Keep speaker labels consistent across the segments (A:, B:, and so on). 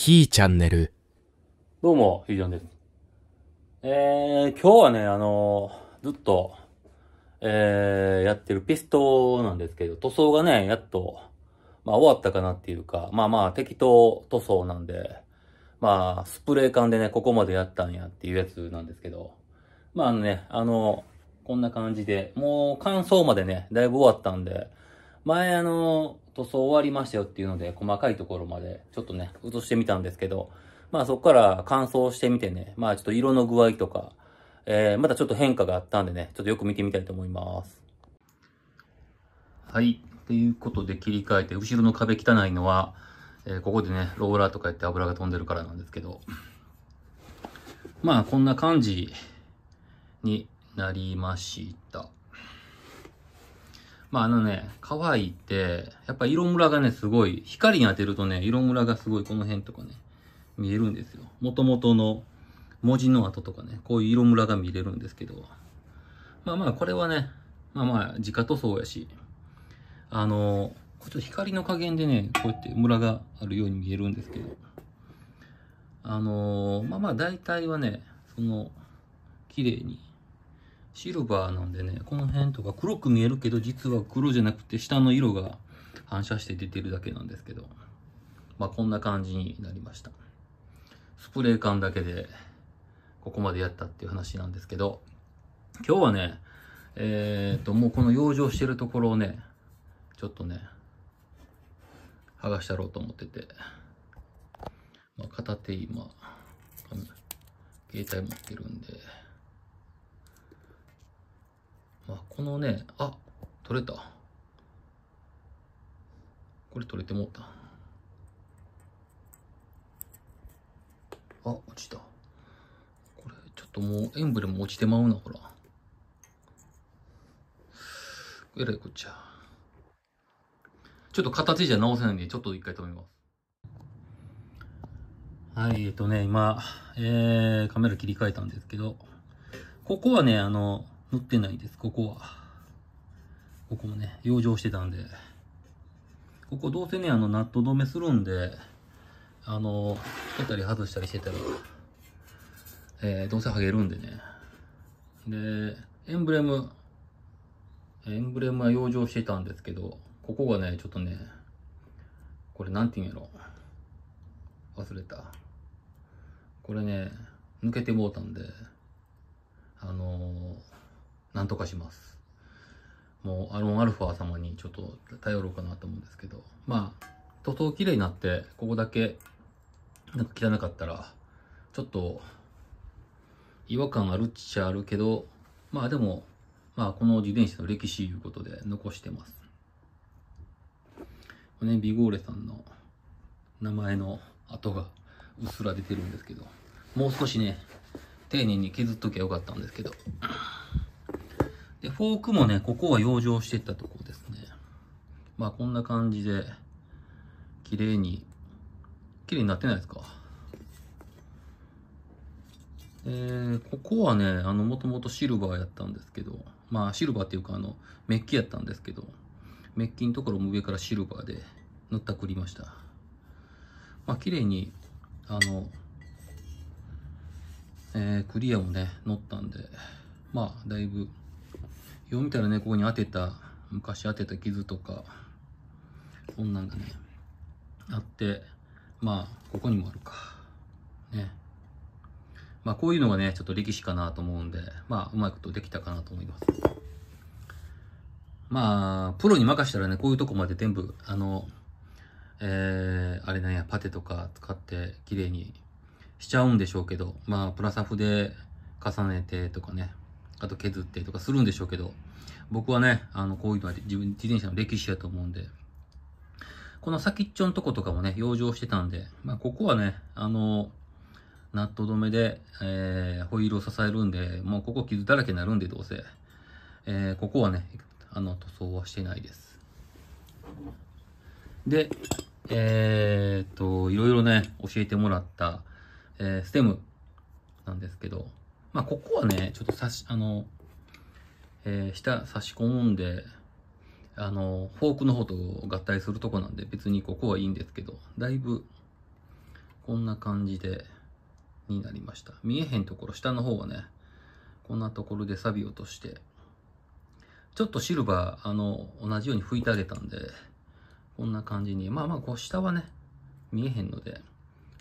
A: ひーチャンネル。どうも、ひーちゃんです。えー、今日はね、あのずっと、えー、やってるピストなんですけど、塗装がね、やっと、まあ終わったかなっていうか、まあまあ適当塗装なんで、まあスプレー缶でね、ここまでやったんやっていうやつなんですけど、まあね、あの、こんな感じで、もう乾燥までね、だいぶ終わったんで、前あの、塗装終わりましたよっていうので、細かいところまでちょっとね、映してみたんですけど、まあそこから乾燥してみてね、まあちょっと色の具合とか、えー、またちょっと変化があったんでね、ちょっとよく見てみたいと思います。はい。ということで切り替えて、後ろの壁汚いのは、えー、ここでね、ローラーとかやって油が飛んでるからなんですけど、まあこんな感じになりました。まああのね、可愛いって、やっぱ色ムラがね、すごい、光に当てるとね、色ムラがすごいこの辺とかね、見えるんですよ。もともとの文字の跡とかね、こういう色ムラが見れるんですけど。まあまあ、これはね、まあまあ、自家塗装やし、あの、ちょっと光の加減でね、こうやってムラがあるように見えるんですけど。あのまあまあ、大体はね、その、綺麗にシルバーなんでね、この辺とか黒く見えるけど、実は黒じゃなくて下の色が反射して出てるだけなんですけど、まあこんな感じになりました。スプレー缶だけでここまでやったっていう話なんですけど、今日はね、えー、っと、もうこの養生してるところをね、ちょっとね、剥がしたろうと思ってて、まあ、片手今、携帯持ってるんで、まあ、このね、あ、取れた。これ取れてもうた。あ、落ちた。これ、ちょっともうエンブレム落ちてまうな、ほら。えらいこっちゃ。ちょっと形じゃ直せないんで、ちょっと一回止めます。はい、えっとね、今、えー、カメラ切り替えたんですけど、ここはね、あの、塗ってないです、ここは。ここもね、養生してたんで。ここどうせね、あの、ナット止めするんで、あの、つけたり外したりしてたら、えー、どうせ剥げるんでね。で、エンブレム、エンブレムは養生してたんですけど、ここがね、ちょっとね、これなんて言うんやろ。忘れた。これね、抜けてもうたんで、あのーなんとかします。もう、アロンアルファ様にちょっと頼ろうかなと思うんですけど、まあ、塗装綺麗になって、ここだけ、なんか汚かったら、ちょっと、違和感あるっちゃあるけど、まあでも、まあこの自転車の歴史いうことで残してます。これね、ビゴーレさんの名前の跡がうっすら出てるんですけど、もう少しね、丁寧に削っときゃよかったんですけど。で、フォークもね、ここは養生していったところですね。まあこんな感じで、綺麗に、綺麗になってないですか。ー、ここはね、あの、もともとシルバーやったんですけど、まあシルバーっていうかあの、メッキやったんですけど、メッキのところも上からシルバーで塗ったくりました。まあ綺麗に、あの、えー、クリアもね、乗ったんで、まあだいぶよう見たらね、ここに当てた、昔当てた傷とか、こんなんがね、あって、まあ、ここにもあるか。ね。まあ、こういうのがね、ちょっと歴史かなと思うんで、まあ、うまいことできたかなと思います。まあ、プロに任したらね、こういうとこまで全部、あの、えー、あれなんや、パテとか使って綺麗にしちゃうんでしょうけど、まあ、プラサフで重ねてとかね、あと削ってとかするんでしょうけど、僕はね、あの、こういうのは自分、自転車の歴史やと思うんで、この先っちょのとことかもね、養生してたんで、まあ、ここはね、あの、ナット止めで、えー、ホイールを支えるんで、もうここ傷だらけになるんで、どうせ。えー、ここはね、あの、塗装はしてないです。で、えー、っと、いろいろね、教えてもらった、えー、ステムなんですけど、まあ、ここはね、ちょっと差し、あの、えー、下差し込んで、あの、フォークの方と合体するとこなんで、別にここはいいんですけど、だいぶ、こんな感じで、になりました。見えへんところ、下の方はね、こんなところで錆落として、ちょっとシルバー、あの、同じように拭いてあげたんで、こんな感じに、まあまあ、こう下はね、見えへんので、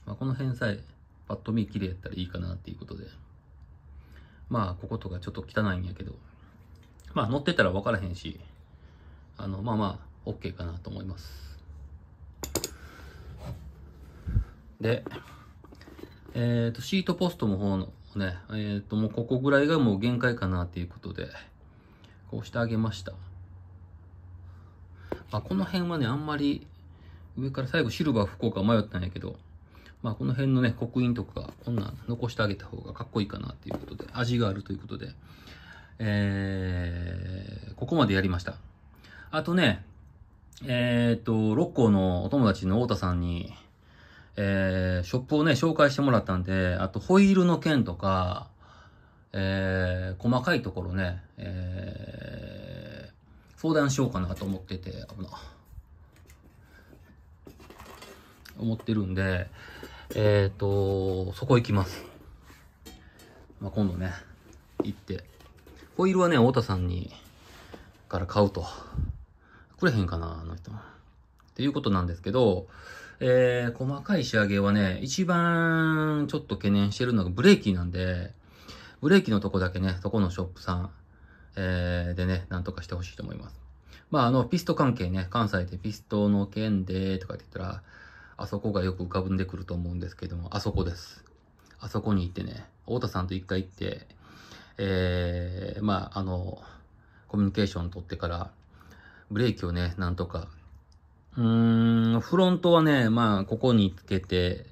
A: まあ、この辺さえ、パッと見綺麗やったらいいかなっていうことで。まあ、こことかちょっと汚いんやけど、まあ、乗ってたら分からへんし、あの、まあまあ、OK かなと思います。で、えっ、ー、と、シートポストの方のね、えっ、ー、と、もうここぐらいがもう限界かなっていうことで、こうしてあげました。まあ、この辺はね、あんまり、上から最後シルバー吹こうか迷ったんやけど、まあ、この辺のね、刻印とか、こんなん残してあげた方がかっこいいかなっていうことで、味があるということで、えー、ここまでやりました。あとね、えー、っと、六甲のお友達の太田さんに、えー、ショップをね、紹介してもらったんで、あと、ホイールの件とか、えー、細かいところね、えー、相談しようかなと思ってて、思ってるんで、えっ、ー、と、そこ行きます。まあ、今度ね、行って。ホイールはね、太田さんに、から買うと。くれへんかな、あの人。っていうことなんですけど、えー、細かい仕上げはね、一番ちょっと懸念してるのがブレーキなんで、ブレーキのとこだけね、そこのショップさん、えー、でね、なんとかしてほしいと思います。まあ、あの、ピスト関係ね、関西でピストの件で、とかって言ったら、あそこがよく浮かぶんでくると思うんですけども、あそこです。あそこに行ってね、太田さんと一回行って、えー、まあ、あの、コミュニケーション取ってから、ブレーキをね、なんとか。うーん、フロントはね、まあ、ここにつけて、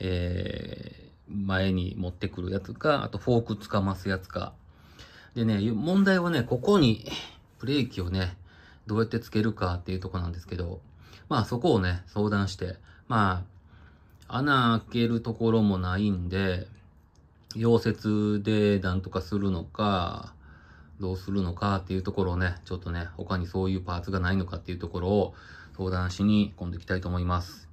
A: えー、前に持ってくるやつか、あとフォークつかますやつか。でね、問題はね、ここにブレーキをね、どうやってつけるかっていうとこなんですけど、まあそこをね、相談して、まあ、穴開けるところもないんで、溶接でなんとかするのか、どうするのかっていうところをね、ちょっとね、他にそういうパーツがないのかっていうところを相談しに今度行きたいと思います。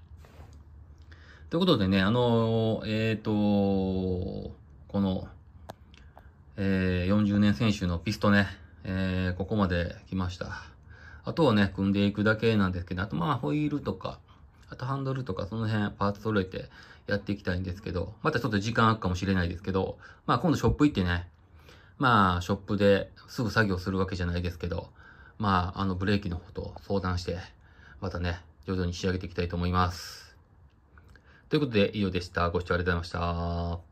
A: ということでね、あの、えっ、ー、と、この、えー、40年選手のピストね、えー、ここまで来ました。あとはね、組んでいくだけなんですけど、あとまあホイールとか、あとハンドルとかその辺パーツ揃えてやっていきたいんですけど、またちょっと時間あくかもしれないですけど、まあ今度ショップ行ってね、まあショップですぐ作業するわけじゃないですけど、まああのブレーキの方と相談して、またね、徐々に仕上げていきたいと思います。ということで以上でした。ご視聴ありがとうございました。